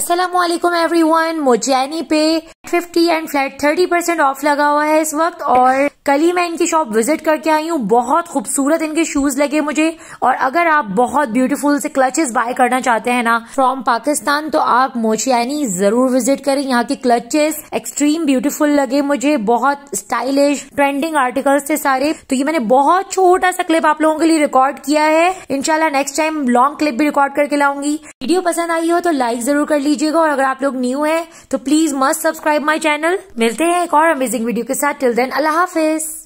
Aslam every everyone मोजैनी पे fifty and flat thirty percent off लगा हुआ है इस वक्त और कल ही मैं इनकी शॉप विजिट करके आई हूँ बहुत खूबसूरत इनके शूज लगे मुझे और अगर आप बहुत ब्यूटीफुल से क्लचेस बाय करना चाहते हैं ना फ्रॉम पाकिस्तान तो आप मोचियानी जरूर विजिट करें यहाँ के क्लचेस एक्सट्रीम ब्यूटीफुल लगे मुझे बहुत स्टाइलिश ट्रेंडिंग आर्टिकल्स थे सारे तो ये मैंने बहुत छोटा सा क्लिप आप लोगों के लिए रिकॉर्ड किया है इनशाला नेक्स्ट टाइम लॉन्ग क्लिप भी रिकॉर्ड करके लाऊंगी वीडियो पसंद आई हो तो लाइक जरूर कर लीजिएगा और अगर आप लोग न्यू है तो please must subscribe subscribe my channel मिलते हैं एक और अमेजिंग वीडियो के साथ टिल देन अल्लाह हाफिज